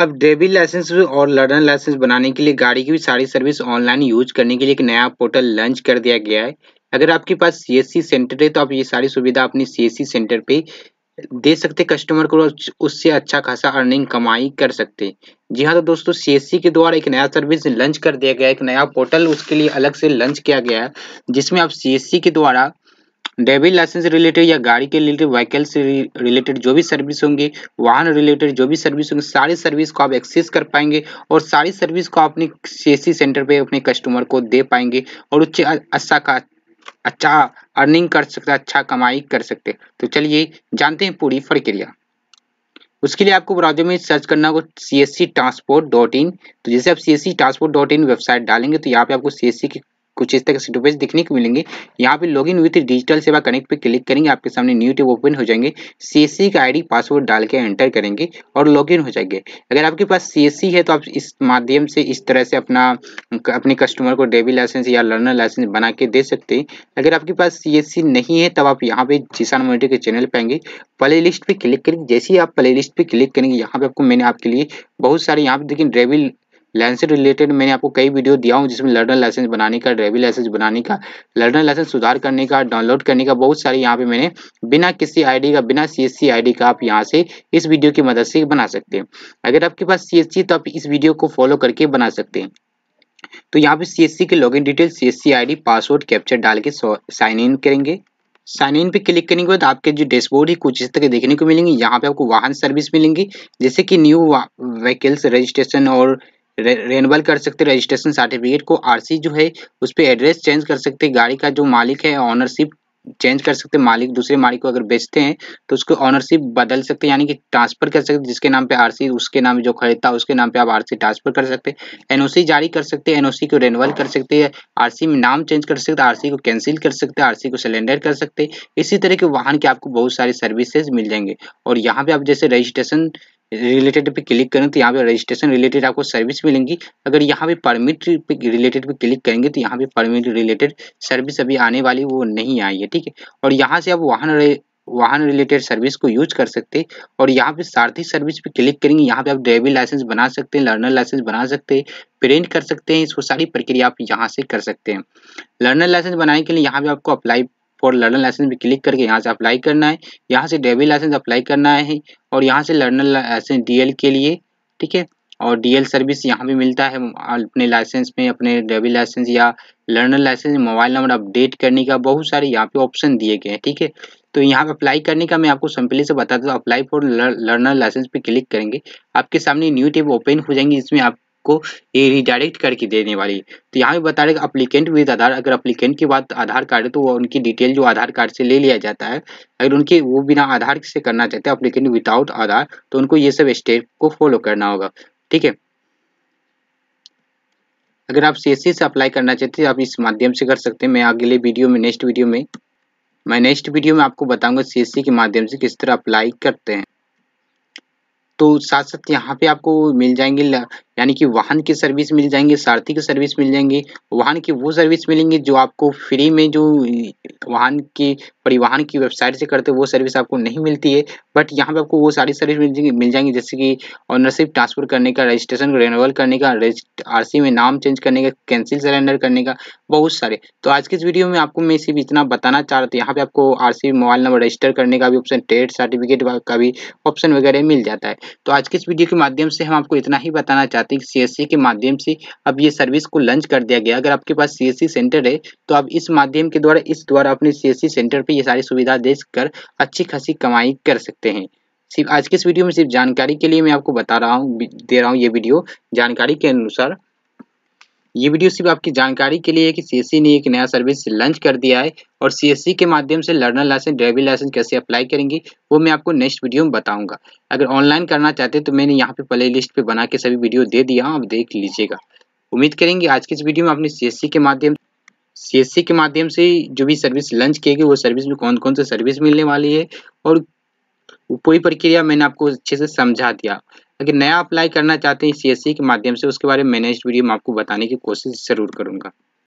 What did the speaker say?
अब driving licence और learner licence बनाने के लिए गाड़ी की भी सारी सर्विस ऑनलाइन यूज करने के लिए एक नया पोर्टल लॉन्च कर दिया गया है अगर आपके पास सीएससी सेंटर है तो आप ये सारी सुविधा अपने सीएससी सेंटर पे दे सकते कस्टमर को उससे अच्छा खासा अर्निंग कमाई कर सकते जी हाँ तो दोस्तों सीएससी के द्वारा एक नया सर्विस लॉन्च कर दिया गया एक नया पोर्टल उसके लिए अलग से लॉन्च किया गया है जिसमें आप सीएससी के द्वारा ड्राइविंग लाइसेंस रिलेटेड या गाड़ी के रिलेटेड व्हीकल से रिलेटेड जो भी सर्विस होंगे वाहन रिलेटेड जो भी सर्विस होंगे सारी सर्विस को आप एक्सेस कर पाएंगे और सारी सर्विस को आप अपने सी सेंटर पे अपने कस्टमर को दे पाएंगे और उच्च अच्छा का अच्छा अर्निंग कर सकते अच्छा कमाई कर सकते तो चलिए जानते हैं पूरी प्रक्रिया उसके लिए आपको ब्राउजर में सर्च करना होगा C S C transport dot in तो जैसे आप C S C transport dot in website डालेंगे तो यहाँ पे आपको सी एस सी की कुछ इस तरह के इंटरफेस देखने को मिलेंगे यहाँ पे log in with digital Seva connect पे क्लिक करेंगे आपके सामने न्यू ट्यूब ओपन हो जाएंगे सी का आईडी पासवर्ड डाल के एंटर करेंगे और लॉग इन हो जाएंगे अगर आपके पास सी है तो आप इस माध्यम से इस तरह से अपना अपने कस्टमर को डेबी लाइसेंस या लर्नर लाइसेंस बना के दे सकते हैं अगर आपके पास सी नहीं है तब आप यहाँ पे किसान मोनिटर के चैनल आएंगे प्ले लिस्ट पे क्लिक करेंगे जैसे ही आप प्ले लिस्ट पे क्लिक करेंगे यहाँ पे आपको मैंने आपके लिए बहुत सारे यहाँ पे देखिए ड्रेविल लाइसेंस रिलेटेड मैंने आपको कई वीडियो दिया हूँ जिसमें लर्नर लाइसेंस बनाने का ड्राइविंग लाइसेंस बनाने का लर्नर लाइसेंस सुधार करने का डाउनलोड करने का बहुत सारे यहाँ पे मैंने बिना किसी आईडी का बिना सीएससी आईडी का आप यहाँ से इस वीडियो की मदद से बना सकते हैं अगर आपके पास सी तो आप इस वीडियो को फॉलो करके बना सकते हैं तो यहाँ पे सी के login detail CSC ID password captcha डाल के साइन इन करेंगे साइन इन पे क्लिक करने के बाद आपके जो डैशबोर्ड है कुछ इस तरह देखने को मिलेंगे यहाँ पे आपको वाहन सर्विस मिलेंगी जैसे कि न्यू व्हीकल्स रजिस्ट्रेशन और रेनवल कर सकते रजिस्ट्रेशन सर्टिफिकेट को आरसी जो है उस पर एड्रेस चेंज कर सकते गाड़ी का जो मालिक है ऑनरशिप चेंज कर सकते मालिक दूसरे मालिक को अगर बेचते हैं तो उसको ऑनरशिप बदल सकते हैं यानी कि ट्रांसफर कर सकते जिसके नाम पे आरसी उसके नाम जो खरीदता उसके नाम पे आप आरसी ट्रांसफर कर सकते एनओसी जारी कर सकते हैं एनओसी को रेनवल कर सकते हैं आरसी में नाम चेंज कर सकते आरसी को कैंसिल कर सकते आरसी को सिलेंडर कर सकते इसी तरह के वाहन के आपको बहुत सारी सर्विसेज मिल जाएंगे और यहाँ पे आप जैसे रजिस्ट्रेशन रिलेटेड पे क्लिक करें तो यहाँ पे रजिस्ट्रेशन रिलेटेड आपको सर्विस मिलेंगी अगर यहाँ पे परमिट पे रिलेटेड पे क्लिक करेंगे तो यहाँ पे परमिट रिलेटेड सर्विस अभी आने वाली वो नहीं आई है ठीक है और यहाँ से आप वाहन वाहन रिलेटेड सर्विस को यूज कर सकते हैं और यहाँ पे सारथी सर्विस पे क्लिक करेंगे यहाँ पे आप ड्राइविंग लाइसेंस बना सकते हैं लर्नर लाइसेंस बना सकते हैं प्रिंट कर सकते हैं इसको सारी प्रक्रिया आप यहाँ से कर सकते हैं लर्नर लाइसेंस बनाने के लिए यहाँ पे आपको अप्लाई फॉर लर्नर लाइसेंस भी क्लिक करके यहाँ से अप्लाई करना है यहाँ से ड्राइविंग लाइसेंस अप्लाई करना है और यहाँ से लर्नर लाइसेंस डी के लिए ठीक है और डीएल सर्विस यहाँ भी मिलता है अपने लाइसेंस में अपने ड्राइविंग लाइसेंस या learner licence mobile number update करने का बहुत सारे यहाँ पे ऑप्शन दिए गए हैं ठीक है तो यहाँ पे अप्लाई करने का मैं आपको सिंपली से बता हूँ अप्लाई फॉर लर्नर लाइसेंस पे क्लिक करेंगे आपके सामने न्यू टेब ओपन हो जाएंगे इसमें आप को रिडायरेक्ट करके देने वाली तो यहाँ पे बता रहे अप्लीकेंट विद आधार अगर अप्लीकेंट की बात आधार कार्ड है तो वो उनकी डिटेल जो आधार कार्ड से ले लिया जाता है अगर उनके वो बिना आधार से करना चाहते हैं अप्लीकेंट विदाउट आधार तो उनको ये सब स्टेप को फॉलो करना होगा ठीक है अगर आप सी से अप्लाई करना चाहते हैं आप इस माध्यम से कर सकते हैं मैं अगले वीडियो में नेक्स्ट वीडियो में मैं नेक्स्ट वीडियो में आपको बताऊंगा सी के माध्यम से किस तरह अप्लाई करते हैं तो साथ साथ यहाँ पे आपको मिल जाएंगे यानी कि वाहन की सर्विस मिल जाएंगे सारथी की सर्विस मिल जाएंगे वाहन की वो सर्विस मिलेंगे जो आपको फ्री में जो वाहन की परिवहन की वेबसाइट से करते वो सर्विस आपको नहीं मिलती है बट यहाँ पे आपको वो सारी सर्विस मिल जाएंगी मिल जाएंगी जैसे कि ऑनरशिप ट्रांसफर करने का रजिस्ट्रेशन रेनोवल करने का सी में नाम चेंज करने का कैंसिल सरेंडर करने का बहुत सारे तो आज के इस वीडियो में आपको मैं सिर्फ इतना बताना चाह रहा था यहाँ पे आपको सी मोबाइल नंबर रजिस्टर करने का भी ऑप्शन ट्रेड सर्टिफिकेट का भी ऑप्शन वगैरह मिल जाता है तो आज के इस वीडियो के माध्यम से हम आपको इतना ही बताना चाहते सकते हैं सी के माध्यम से अब ये सर्विस को लॉन्च कर दिया गया अगर आपके पास सी सेंटर है तो आप इस माध्यम के द्वारा इस द्वारा अपने सी सेंटर पर ये सारी सुविधा देकर अच्छी खासी कमाई कर सकते हैं सिर्फ आज के इस वीडियो में सिर्फ जानकारी के लिए मैं आपको बता रहा हूँ दे रहा हूँ ये वीडियो जानकारी के अनुसार ये वीडियो सिर्फ आपकी जानकारी के लिए है कि सीएससी e ने एक नया सर्विस लॉन्च कर दिया है और सीएससी e के माध्यम से लर्नर लाइसेंस ड्राइविंग लाइसेंस कैसे अप्लाई करेंगे वो मैं आपको नेक्स्ट वीडियो में बताऊंगा अगर ऑनलाइन करना चाहते हैं तो मैंने यहाँ पे प्ले लिस्ट पे बना के सभी वीडियो दे दिया आप देख लीजिएगा उम्मीद करेंगे आज की इस वीडियो में आपने सी e के माध्यम सी के माध्यम से जो भी सर्विस लॉन्च किए गए वो सर्विस में कौन कौन से सर्विस मिलने वाली है और कोई प्रक्रिया मैंने आपको अच्छे से समझा दिया अगर नया अप्लाई करना चाहते हैं सी e के माध्यम से उसके बारे में मैंने इस वीडियो में आपको बताने की कोशिश ज़रूर करूंगा